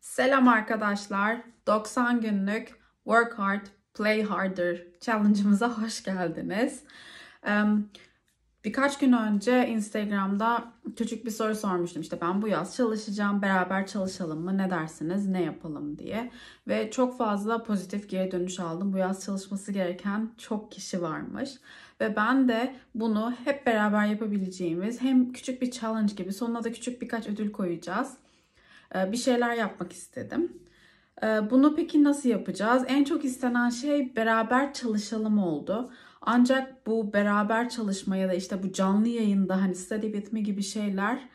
Selam arkadaşlar. 90 günlük Work Hard, Play Harder challenge'ımıza hoş geldiniz. Birkaç gün önce Instagram'da küçük bir soru sormuştum. İşte ben bu yaz çalışacağım, beraber çalışalım mı, ne dersiniz, ne yapalım diye. Ve çok fazla pozitif geri dönüş aldım. Bu yaz çalışması gereken çok kişi varmış. Ve ben de bunu hep beraber yapabileceğimiz hem küçük bir challenge gibi sonuna da küçük birkaç ödül koyacağız ee, bir şeyler yapmak istedim. Ee, bunu peki nasıl yapacağız? En çok istenen şey beraber çalışalım oldu. Ancak bu beraber çalışma ya da işte bu canlı yayında hani study with me gibi şeyler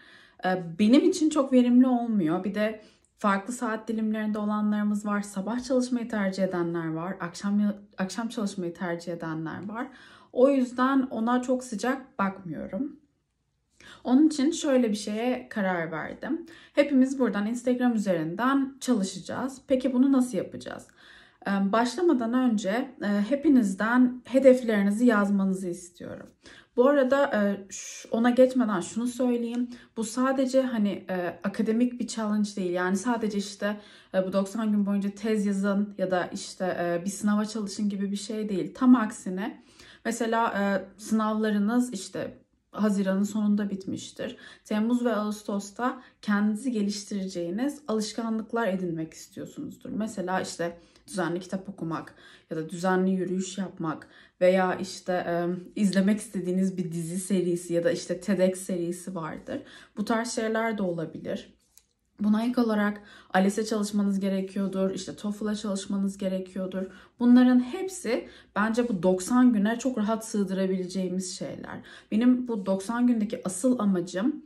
e, benim için çok verimli olmuyor. Bir de farklı saat dilimlerinde olanlarımız var. Sabah çalışmayı tercih edenler var. Akşam akşam çalışmayı tercih edenler var. O yüzden ona çok sıcak bakmıyorum. Onun için şöyle bir şeye karar verdim. Hepimiz buradan Instagram üzerinden çalışacağız. Peki bunu nasıl yapacağız? Başlamadan önce e, hepinizden hedeflerinizi yazmanızı istiyorum. Bu arada e, ona geçmeden şunu söyleyeyim. Bu sadece hani e, akademik bir challenge değil. Yani sadece işte bu 90 gün boyunca tez yazın ya da işte bir sınava çalışın gibi bir şey değil. Tam aksine mesela sınavlarınız işte Haziran'ın sonunda bitmiştir. Temmuz ve Ağustos'ta kendinizi geliştireceğiniz alışkanlıklar edinmek istiyorsunuzdur. Mesela işte düzenli kitap okumak ya da düzenli yürüyüş yapmak veya işte e, izlemek istediğiniz bir dizi serisi ya da işte TEDx serisi vardır. Bu tarz şeyler de olabilir. Buna ek olarak ALES'e çalışmanız gerekiyordur, işte TOEFL'a çalışmanız gerekiyordur. Bunların hepsi bence bu 90 güne çok rahat sığdırabileceğimiz şeyler. Benim bu 90 gündeki asıl amacım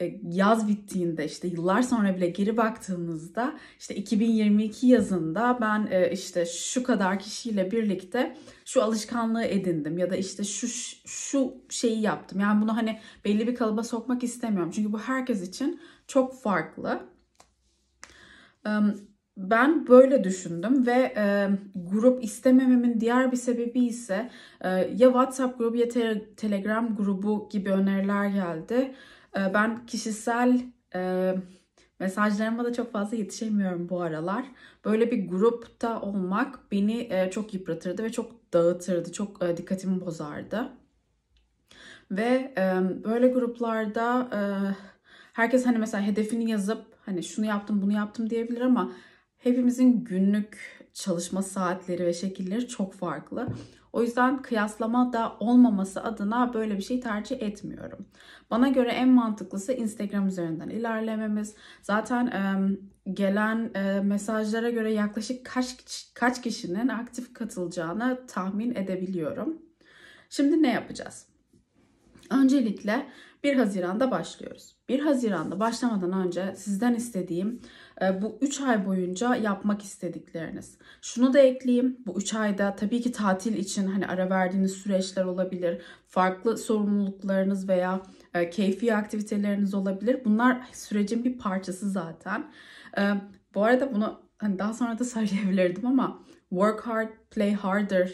e, yaz bittiğinde işte yıllar sonra bile geri baktığınızda işte 2022 yazında ben e, işte şu kadar kişiyle birlikte şu alışkanlığı edindim ya da işte şu şu şeyi yaptım. Yani bunu hani belli bir kalıba sokmak istemiyorum. Çünkü bu herkes için çok farklı ben böyle düşündüm ve e, grup istemememin diğer bir sebebi ise e, ya WhatsApp grubu ya te- Telegram grubu gibi öneriler geldi. E, ben kişisel e, mesajlarıma da çok fazla yetişemiyorum bu aralar. Böyle bir grupta olmak beni e, çok yıpratırdı ve çok dağıtırdı, çok e, dikkatimi bozardı. Ve e, böyle gruplarda... E, herkes hani mesela hedefini yazıp hani şunu yaptım bunu yaptım diyebilir ama hepimizin günlük çalışma saatleri ve şekilleri çok farklı. O yüzden kıyaslama da olmaması adına böyle bir şey tercih etmiyorum. Bana göre en mantıklısı Instagram üzerinden ilerlememiz. Zaten e, gelen e, mesajlara göre yaklaşık kaç kaç kişinin aktif katılacağını tahmin edebiliyorum. Şimdi ne yapacağız? Öncelikle 1 Haziran'da başlıyoruz. 1 Haziran'da başlamadan önce sizden istediğim e, bu 3 ay boyunca yapmak istedikleriniz. Şunu da ekleyeyim. Bu 3 ayda tabii ki tatil için hani ara verdiğiniz süreçler olabilir. Farklı sorumluluklarınız veya e, keyfi aktiviteleriniz olabilir. Bunlar sürecin bir parçası zaten. E, bu arada bunu hani daha sonra da söyleyebilirdim ama work hard, play harder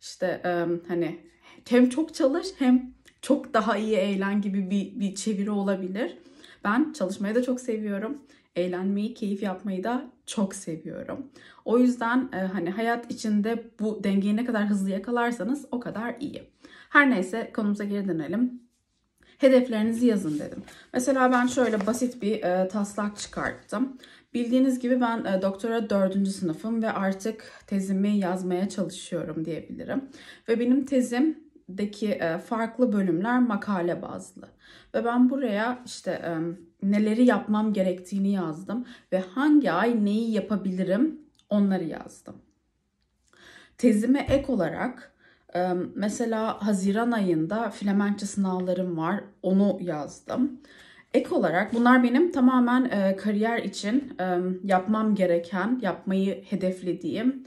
İşte hani hem çok çalış hem çok daha iyi eğlen gibi bir, bir çeviri olabilir. Ben çalışmayı da çok seviyorum. Eğlenmeyi, keyif yapmayı da çok seviyorum. O yüzden e, hani hayat içinde bu dengeyi ne kadar hızlı yakalarsanız o kadar iyi. Her neyse konumuza geri dönelim. Hedeflerinizi yazın dedim. Mesela ben şöyle basit bir e, taslak çıkarttım. Bildiğiniz gibi ben e, doktora 4. sınıfım ve artık tezimi yazmaya çalışıyorum diyebilirim. Ve benim tezim deki e, farklı bölümler makale bazlı. Ve ben buraya işte e, neleri yapmam gerektiğini yazdım ve hangi ay neyi yapabilirim onları yazdım. Tezime ek olarak e, mesela Haziran ayında Flemenkçe sınavlarım var. Onu yazdım. Ek olarak bunlar benim tamamen kariyer için yapmam gereken, yapmayı hedeflediğim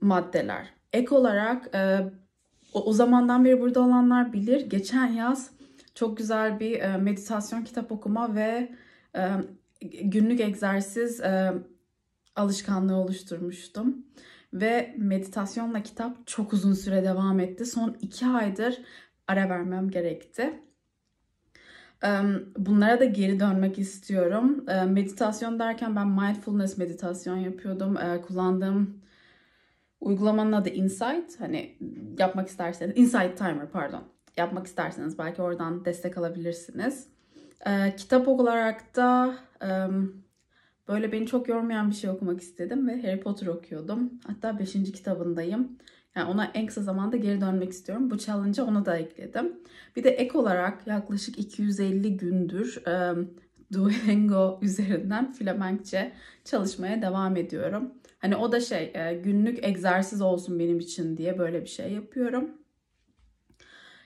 maddeler. Ek olarak o, o zamandan beri burada olanlar bilir. Geçen yaz çok güzel bir e, meditasyon kitap okuma ve e, günlük egzersiz e, alışkanlığı oluşturmuştum. Ve meditasyonla kitap çok uzun süre devam etti. Son iki aydır ara vermem gerekti. E, bunlara da geri dönmek istiyorum. E, meditasyon derken ben mindfulness meditasyon yapıyordum. E, kullandığım Uygulamanın adı Insight. Hani yapmak isterseniz Insight Timer pardon. Yapmak isterseniz belki oradan destek alabilirsiniz. Ee, kitap olarak da e, böyle beni çok yormayan bir şey okumak istedim ve Harry Potter okuyordum. Hatta 5. kitabındayım. Yani ona en kısa zamanda geri dönmek istiyorum. Bu challenge'a onu da ekledim. Bir de ek olarak yaklaşık 250 gündür e, Duolingo üzerinden Flemenkçe çalışmaya devam ediyorum. Hani o da şey e, günlük egzersiz olsun benim için diye böyle bir şey yapıyorum.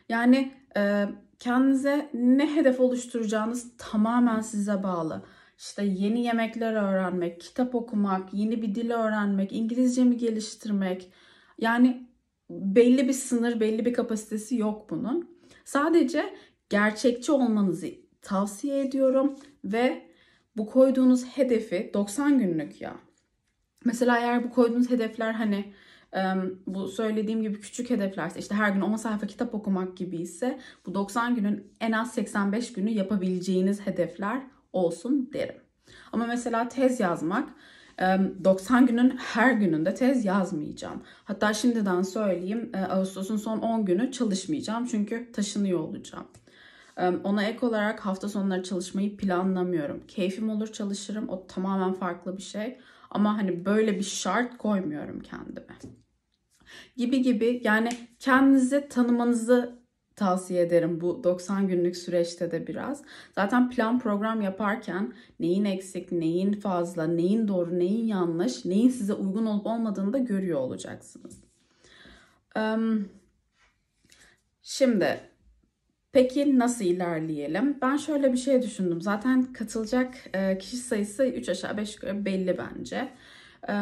Yani e, kendinize ne hedef oluşturacağınız tamamen size bağlı. İşte yeni yemekler öğrenmek, kitap okumak, yeni bir dil öğrenmek, İngilizcemi geliştirmek. Yani belli bir sınır, belli bir kapasitesi yok bunun. Sadece gerçekçi olmanızı tavsiye ediyorum ve bu koyduğunuz hedefi 90 günlük ya Mesela eğer bu koyduğunuz hedefler hani bu söylediğim gibi küçük hedeflerse işte her gün 10 sayfa kitap okumak gibi ise bu 90 günün en az 85 günü yapabileceğiniz hedefler olsun derim. Ama mesela tez yazmak 90 günün her gününde tez yazmayacağım. Hatta şimdiden söyleyeyim Ağustos'un son 10 günü çalışmayacağım çünkü taşınıyor olacağım. Ona ek olarak hafta sonları çalışmayı planlamıyorum. Keyfim olur çalışırım o tamamen farklı bir şey. Ama hani böyle bir şart koymuyorum kendime. Gibi gibi yani kendinizi tanımanızı tavsiye ederim bu 90 günlük süreçte de biraz. Zaten plan program yaparken neyin eksik, neyin fazla, neyin doğru, neyin yanlış, neyin size uygun olup olmadığını da görüyor olacaksınız. Şimdi Peki nasıl ilerleyelim? Ben şöyle bir şey düşündüm. Zaten katılacak e, kişi sayısı 3 aşağı 5 yukarı belli bence. E,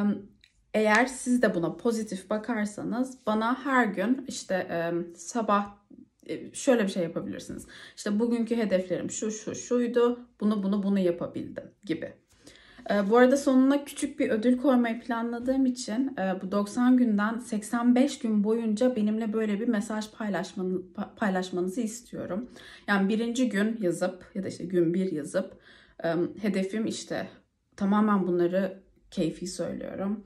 eğer siz de buna pozitif bakarsanız bana her gün işte e, sabah şöyle bir şey yapabilirsiniz. İşte bugünkü hedeflerim şu şu şuydu. Bunu bunu bunu yapabildim gibi. Ee, bu arada sonuna küçük bir ödül koymayı planladığım için e, bu 90 günden 85 gün boyunca benimle böyle bir mesaj paylaşmanızı istiyorum. Yani birinci gün yazıp ya da işte gün bir yazıp hedefim işte tamamen bunları keyfi söylüyorum.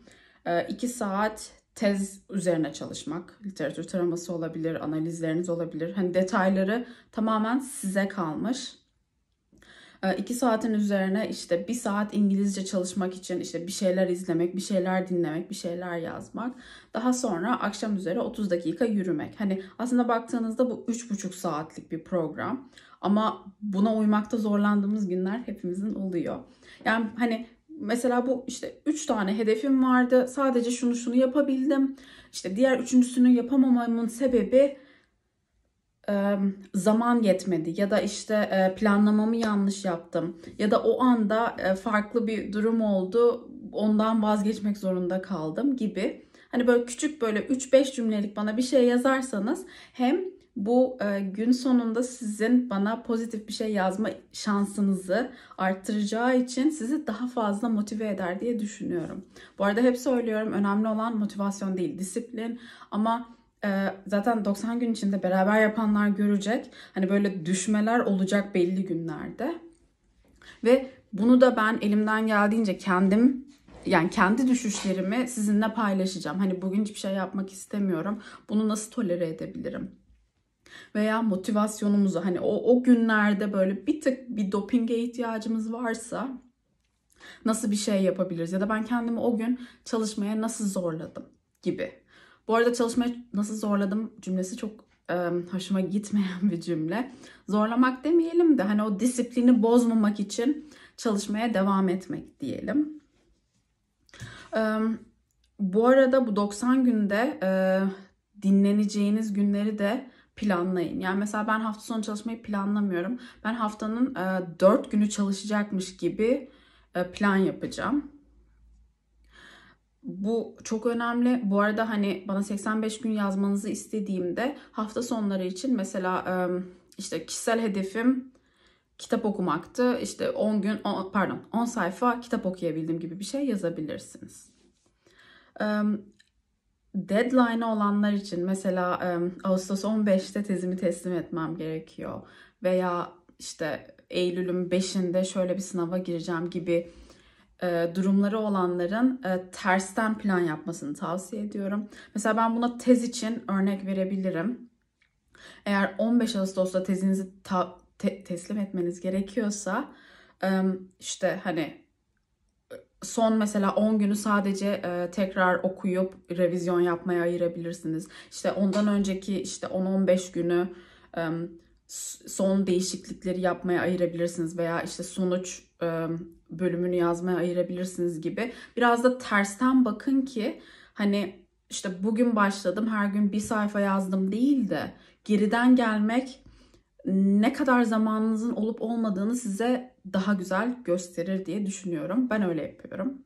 2 e, saat tez üzerine çalışmak, literatür taraması olabilir, analizleriniz olabilir. Hani detayları tamamen size kalmış. 2 ee, saatin üzerine işte 1 saat İngilizce çalışmak için işte bir şeyler izlemek, bir şeyler dinlemek, bir şeyler yazmak. Daha sonra akşam üzere 30 dakika yürümek. Hani aslında baktığınızda bu 3,5 saatlik bir program. Ama buna uymakta zorlandığımız günler hepimizin oluyor. Yani hani mesela bu işte 3 tane hedefim vardı. Sadece şunu şunu yapabildim. İşte diğer üçüncüsünü yapamamamın sebebi zaman yetmedi ya da işte e, planlamamı yanlış yaptım ya da o anda e, farklı bir durum oldu ondan vazgeçmek zorunda kaldım gibi. Hani böyle küçük böyle 3-5 cümlelik bana bir şey yazarsanız hem bu e, gün sonunda sizin bana pozitif bir şey yazma şansınızı arttıracağı için sizi daha fazla motive eder diye düşünüyorum. Bu arada hep söylüyorum önemli olan motivasyon değil disiplin ama e, zaten 90 gün içinde beraber yapanlar görecek. Hani böyle düşmeler olacak belli günlerde. Ve bunu da ben elimden geldiğince kendim yani kendi düşüşlerimi sizinle paylaşacağım. Hani bugün hiçbir şey yapmak istemiyorum. Bunu nasıl tolere edebilirim? Veya motivasyonumuzu hani o, o günlerde böyle bir tık bir dopinge ihtiyacımız varsa nasıl bir şey yapabiliriz? Ya da ben kendimi o gün çalışmaya nasıl zorladım gibi. Bu arada çalışmayı nasıl zorladım cümlesi çok e, hoşuma gitmeyen bir cümle. Zorlamak demeyelim de hani o disiplini bozmamak için çalışmaya devam etmek diyelim. E, bu arada bu 90 günde e, dinleneceğiniz günleri de planlayın. Yani mesela ben hafta sonu çalışmayı planlamıyorum. Ben haftanın e, 4 günü çalışacakmış gibi e, plan yapacağım. Bu çok önemli. Bu arada hani bana 85 gün yazmanızı istediğimde hafta sonları için mesela işte kişisel hedefim kitap okumaktı. İşte 10 gün pardon 10 sayfa kitap okuyabildim gibi bir şey yazabilirsiniz. Deadline olanlar için mesela Ağustos 15'te tezimi teslim etmem gerekiyor veya işte Eylül'ün 5'inde şöyle bir sınava gireceğim gibi e, durumları olanların e, tersten plan yapmasını tavsiye ediyorum. Mesela ben buna tez için örnek verebilirim. Eğer 15 Ağustos'ta tezinizi ta- te- teslim etmeniz gerekiyorsa e, işte hani son mesela 10 günü sadece tekrar okuyup revizyon yapmaya ayırabilirsiniz. İşte ondan önceki işte 10-15 günü son değişiklikleri yapmaya ayırabilirsiniz veya işte sonuç bölümünü yazmaya ayırabilirsiniz gibi. Biraz da tersten bakın ki hani işte bugün başladım her gün bir sayfa yazdım değil de geriden gelmek ne kadar zamanınızın olup olmadığını size daha güzel gösterir diye düşünüyorum. Ben öyle yapıyorum.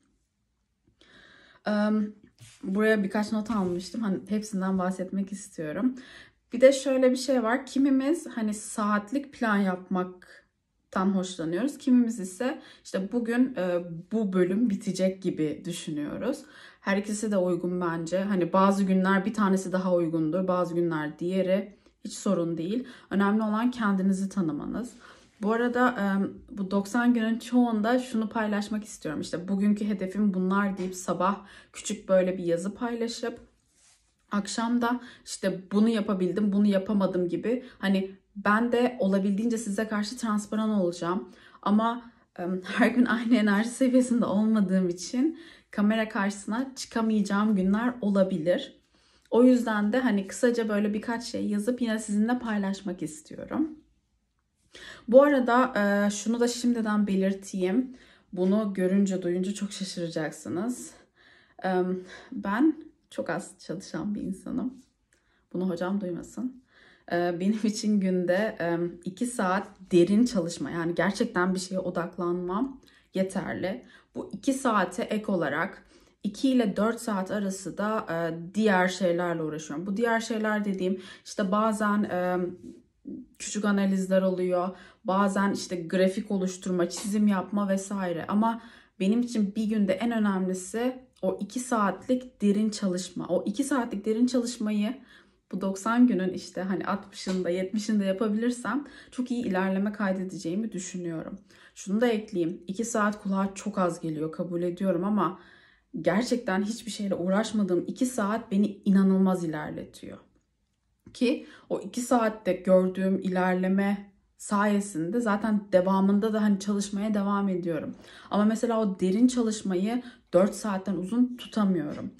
Buraya birkaç not almıştım. Hani hepsinden bahsetmek istiyorum. Bir de şöyle bir şey var. Kimimiz hani saatlik plan yapmak tam hoşlanıyoruz. Kimimiz ise işte bugün e, bu bölüm bitecek gibi düşünüyoruz. Her ikisi de uygun bence. Hani bazı günler bir tanesi daha uygundur, bazı günler diğeri hiç sorun değil. Önemli olan kendinizi tanımanız. Bu arada bu 90 günün çoğunda şunu paylaşmak istiyorum. İşte bugünkü hedefim bunlar deyip sabah küçük böyle bir yazı paylaşıp Akşam da işte bunu yapabildim, bunu yapamadım gibi. Hani ben de olabildiğince size karşı transparan olacağım. Ama her gün aynı enerji seviyesinde olmadığım için kamera karşısına çıkamayacağım günler olabilir. O yüzden de hani kısaca böyle birkaç şey yazıp yine sizinle paylaşmak istiyorum. Bu arada e, şunu da şimdiden belirteyim. Bunu görünce duyunca çok şaşıracaksınız. Ben çok az çalışan bir insanım. Bunu hocam duymasın. Ee, benim için günde 2 saat derin çalışma yani gerçekten bir şeye odaklanmam yeterli. Bu 2 saate ek olarak 2 ile 4 saat arası da e, diğer şeylerle uğraşıyorum. Bu diğer şeyler dediğim işte bazen küçük analizler oluyor. Bazen işte grafik oluşturma, çizim yapma vesaire. Ama benim için bir günde en önemlisi o 2 saatlik derin çalışma, o 2 saatlik derin çalışmayı bu 90 günün işte hani 60'ında 70'inde yapabilirsem çok iyi ilerleme kaydedeceğimi düşünüyorum. Şunu da ekleyeyim. 2 saat kulağa çok az geliyor kabul ediyorum ama gerçekten hiçbir şeyle uğraşmadığım 2 saat beni inanılmaz ilerletiyor. Ki o 2 saatte gördüğüm ilerleme sayesinde zaten devamında da hani çalışmaya devam ediyorum. Ama mesela o derin çalışmayı 4 saatten uzun tutamıyorum.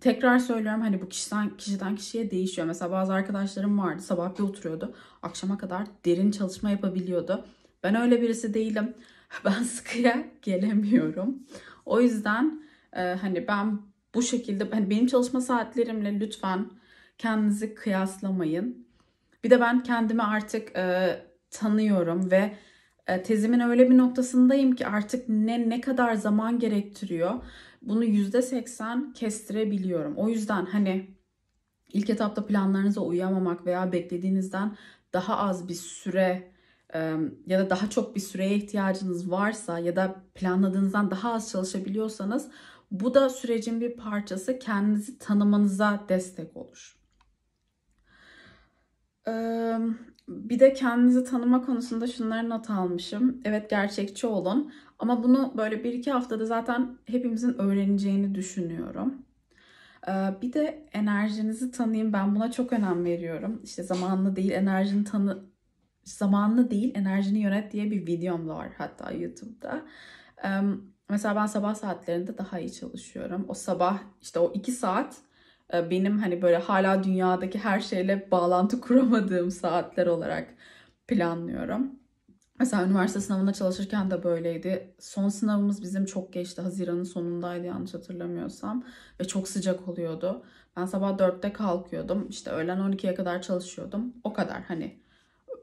Tekrar söylüyorum hani bu kişiden, kişiden kişiye değişiyor. Mesela bazı arkadaşlarım vardı sabah bir oturuyordu. Akşama kadar derin çalışma yapabiliyordu. Ben öyle birisi değilim. Ben sıkıya gelemiyorum. O yüzden e, hani ben bu şekilde hani benim çalışma saatlerimle lütfen kendinizi kıyaslamayın. Bir de ben kendimi artık e, tanıyorum ve e, tezimin öyle bir noktasındayım ki artık ne ne kadar zaman gerektiriyor bunu yüzde %80 kestirebiliyorum. O yüzden hani ilk etapta planlarınıza uyamamak veya beklediğinizden daha az bir süre e, ya da daha çok bir süreye ihtiyacınız varsa ya da planladığınızdan daha az çalışabiliyorsanız bu da sürecin bir parçası kendinizi tanımanıza destek olur bir de kendinizi tanıma konusunda şunları not almışım. Evet gerçekçi olun ama bunu böyle bir iki haftada zaten hepimizin öğreneceğini düşünüyorum. Ee, bir de enerjinizi tanıyın. Ben buna çok önem veriyorum. İşte zamanlı değil enerjini tanı zamanlı değil enerjini yönet diye bir videom da var hatta YouTube'da. Mesela ben sabah saatlerinde daha iyi çalışıyorum. O sabah işte o iki saat ee, benim hani böyle hala dünyadaki her şeyle bağlantı kuramadığım saatler olarak planlıyorum. Mesela üniversite sınavında çalışırken de böyleydi. Son sınavımız bizim çok geçti. Haziran'ın sonundaydı yanlış hatırlamıyorsam. Ve çok sıcak oluyordu. Ben sabah 4'te kalkıyordum. İşte öğlen 12'ye kadar çalışıyordum. O kadar hani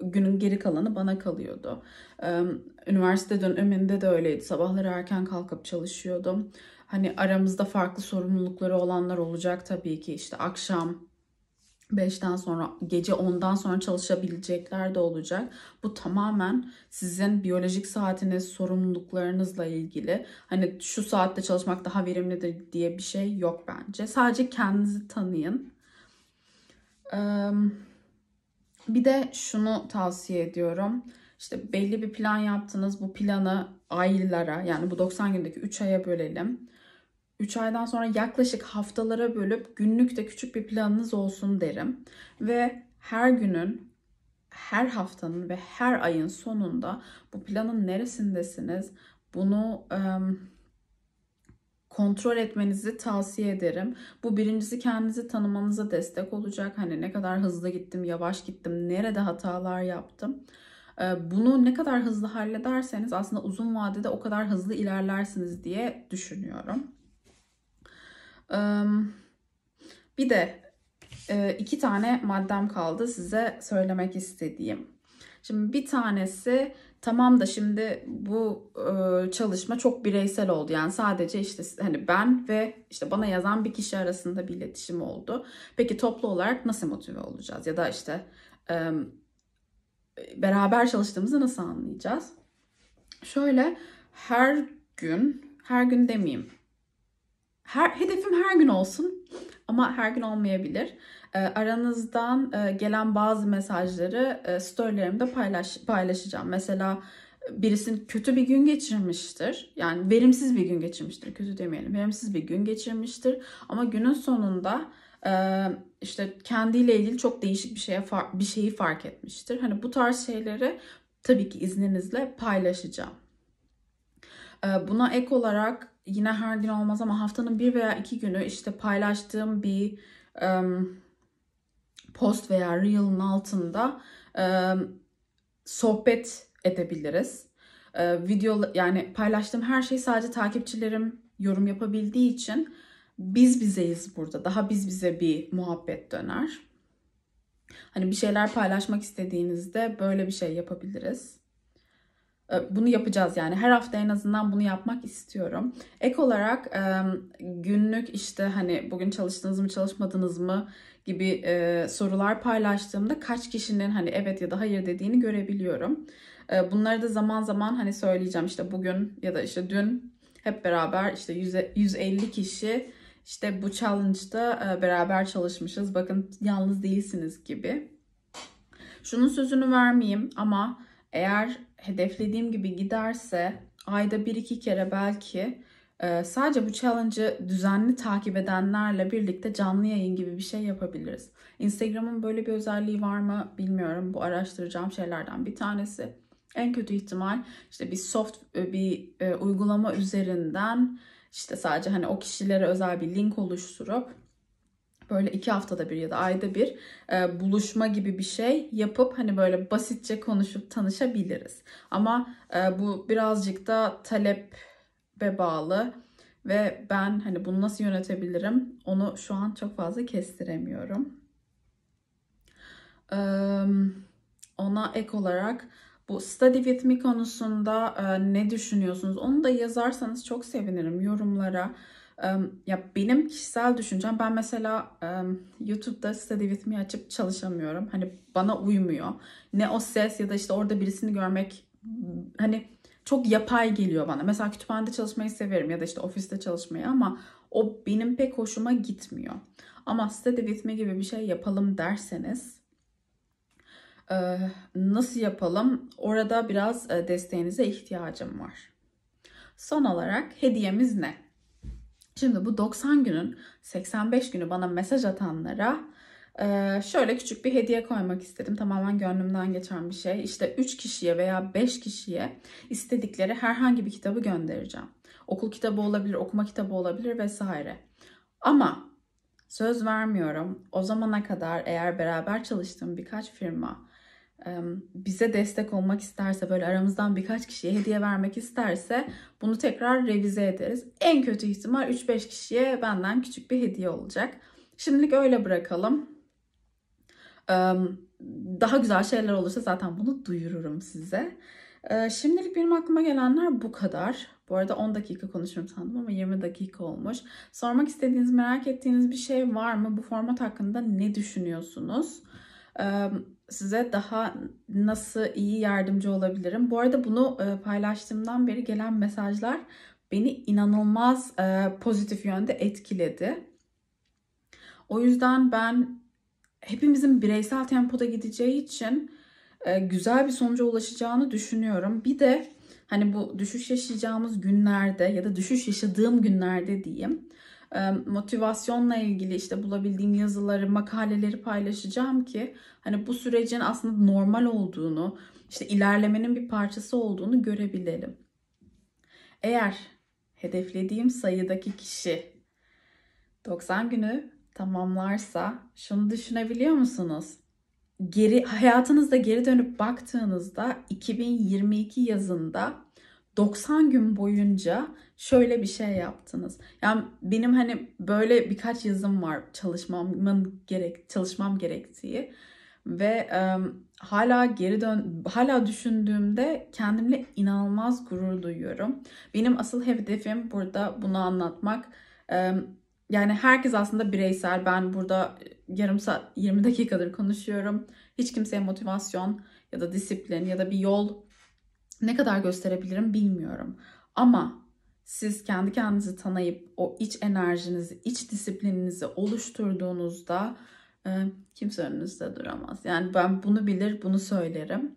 günün geri kalanı bana kalıyordu. Ee, üniversite döneminde de öyleydi. Sabahları erken kalkıp çalışıyordum. Hani aramızda farklı sorumlulukları olanlar olacak tabii ki işte akşam 5'ten sonra gece 10'dan sonra çalışabilecekler de olacak. Bu tamamen sizin biyolojik saatiniz, sorumluluklarınızla ilgili. Hani şu saatte çalışmak daha verimlidir diye bir şey yok bence. Sadece kendinizi tanıyın. Bir de şunu tavsiye ediyorum. İşte belli bir plan yaptınız. Bu planı aylara yani bu 90 gündeki 3 aya bölelim. 3 aydan sonra yaklaşık haftalara bölüp günlük de küçük bir planınız olsun derim. Ve her günün, her haftanın ve her ayın sonunda bu planın neresindesiniz bunu ıı, kontrol etmenizi tavsiye ederim. Bu birincisi kendinizi tanımanıza destek olacak. Hani ne kadar hızlı gittim, yavaş gittim, nerede hatalar yaptım. Bunu ne kadar hızlı hallederseniz aslında uzun vadede o kadar hızlı ilerlersiniz diye düşünüyorum. Bir de e, iki tane maddem kaldı size söylemek istediğim. Şimdi bir tanesi tamam da şimdi bu e, çalışma çok bireysel oldu. Yani sadece işte hani ben ve işte bana yazan bir kişi arasında bir iletişim oldu. Peki toplu olarak nasıl motive olacağız? Ya da işte beraber çalıştığımızı nasıl anlayacağız? Şöyle her gün, her gün demeyeyim her, hedefim her gün olsun ama her gün olmayabilir. E, aranızdan e, gelen bazı mesajları e, storylerimde paylaş, paylaşacağım. Mesela e, birisinin kötü bir gün geçirmiştir. Yani verimsiz bir gün geçirmiştir. Kötü demeyelim. Verimsiz bir gün geçirmiştir. Ama günün sonunda e, işte kendiyle ilgili çok değişik bir şeye bir şeyi fark etmiştir. Hani bu tarz şeyleri tabii ki izninizle paylaşacağım. E, buna ek olarak yine her gün olmaz ama haftanın bir veya iki günü işte paylaştığım bir um, post veya reelin altında um, sohbet edebiliriz. E, video yani paylaştığım her şey sadece takipçilerim yorum yapabildiği için biz bizeyiz burada. Daha biz bize bir muhabbet döner. Hani bir şeyler paylaşmak istediğinizde böyle bir şey yapabiliriz. E, bunu yapacağız yani. Her hafta en azından bunu yapmak istiyorum. Ek olarak e, günlük işte hani bugün çalıştınız mı çalışmadınız mı gibi e, sorular paylaştığımda kaç kişinin hani evet ya da hayır dediğini görebiliyorum. Bunları da zaman zaman hani söyleyeceğim işte bugün ya da işte dün hep beraber işte 150 kişi işte bu challenge'da beraber çalışmışız. Bakın yalnız değilsiniz gibi. Şunun sözünü vermeyeyim ama eğer hedeflediğim gibi giderse ayda bir iki kere belki e, sadece bu challenge'ı düzenli takip edenlerle birlikte canlı yayın gibi bir şey yapabiliriz. Instagram'ın böyle bir özelliği var mı bilmiyorum. Bu araştıracağım şeylerden bir tanesi. En kötü ihtimal işte bir soft e, bir e, uygulama üzerinden işte sadece hani o kişilere özel bir link oluşturup böyle iki haftada bir ya da ayda bir e, buluşma gibi bir şey yapıp hani böyle basitçe konuşup tanışabiliriz. Ama e, bu birazcık da talep talebe bağlı ve ben hani bunu nasıl yönetebilirim onu şu an çok fazla kestiremiyorum. E, ona ek olarak bu study with me konusunda e, ne düşünüyorsunuz? Onu da yazarsanız çok sevinirim yorumlara. Ya benim kişisel düşüncem ben mesela YouTube'da Study With Me açıp çalışamıyorum. Hani bana uymuyor. Ne o ses ya da işte orada birisini görmek hani çok yapay geliyor bana. Mesela kütüphanede çalışmayı severim ya da işte ofiste çalışmayı ama o benim pek hoşuma gitmiyor. Ama Study With Me gibi bir şey yapalım derseniz e, nasıl yapalım? Orada biraz e, desteğinize ihtiyacım var. Son olarak hediyemiz ne? Şimdi bu 90 günün 85 günü bana mesaj atanlara e, şöyle küçük bir hediye koymak istedim. Tamamen gönlümden geçen bir şey. İşte 3 kişiye veya 5 kişiye istedikleri herhangi bir kitabı göndereceğim. Okul kitabı olabilir, okuma kitabı olabilir vesaire. Ama söz vermiyorum. O zamana kadar eğer beraber çalıştığım birkaç firma bize destek olmak isterse böyle aramızdan birkaç kişiye hediye vermek isterse bunu tekrar revize ederiz. En kötü ihtimal 3-5 kişiye benden küçük bir hediye olacak. Şimdilik öyle bırakalım. Daha güzel şeyler olursa zaten bunu duyururum size. Şimdilik benim aklıma gelenler bu kadar. Bu arada 10 dakika konuşurum sandım ama 20 dakika olmuş. Sormak istediğiniz, merak ettiğiniz bir şey var mı? Bu format hakkında ne düşünüyorsunuz? size daha nasıl iyi yardımcı olabilirim. Bu arada bunu e, paylaştığımdan beri gelen mesajlar beni inanılmaz e, pozitif yönde etkiledi. O yüzden ben hepimizin bireysel tempoda gideceği için e, güzel bir sonuca ulaşacağını düşünüyorum. Bir de hani bu düşüş yaşayacağımız günlerde ya da düşüş yaşadığım günlerde diyeyim motivasyonla ilgili işte bulabildiğim yazıları, makaleleri paylaşacağım ki hani bu sürecin aslında normal olduğunu, işte ilerlemenin bir parçası olduğunu görebilelim. Eğer hedeflediğim sayıdaki kişi 90 günü tamamlarsa şunu düşünebiliyor musunuz? Geri hayatınızda geri dönüp baktığınızda 2022 yazında 90 gün boyunca şöyle bir şey yaptınız. Yani benim hani böyle birkaç yazım var çalışmamın gerek çalışmam gerektiği ve e, hala geri dön hala düşündüğümde kendimle inanılmaz gurur duyuyorum. Benim asıl hedefim burada bunu anlatmak. E, yani herkes aslında bireysel. Ben burada yarım saat 20 dakikadır konuşuyorum. Hiç kimseye motivasyon ya da disiplin ya da bir yol ne kadar gösterebilirim bilmiyorum. Ama siz kendi kendinizi tanıyıp o iç enerjinizi, iç disiplininizi oluşturduğunuzda e, kimse önünüzde duramaz. Yani ben bunu bilir, bunu söylerim.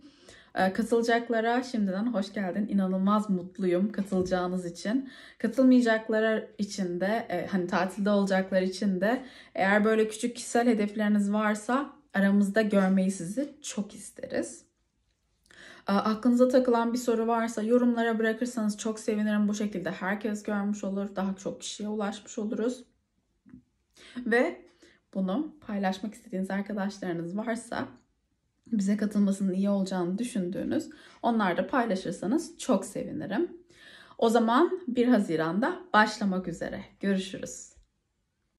E, katılacaklara şimdiden hoş geldin. İnanılmaz mutluyum katılacağınız için. Katılmayacaklara için de, e, hani tatilde olacaklar için de eğer böyle küçük kişisel hedefleriniz varsa aramızda görmeyi sizi çok isteriz. Ee, aklınıza takılan bir soru varsa yorumlara bırakırsanız çok sevinirim. Bu şekilde herkes görmüş olur. Daha çok kişiye ulaşmış oluruz. Ve bunu paylaşmak istediğiniz arkadaşlarınız varsa bize katılmasının iyi olacağını düşündüğünüz onlar da paylaşırsanız çok sevinirim. O zaman 1 Haziran'da başlamak üzere. Görüşürüz.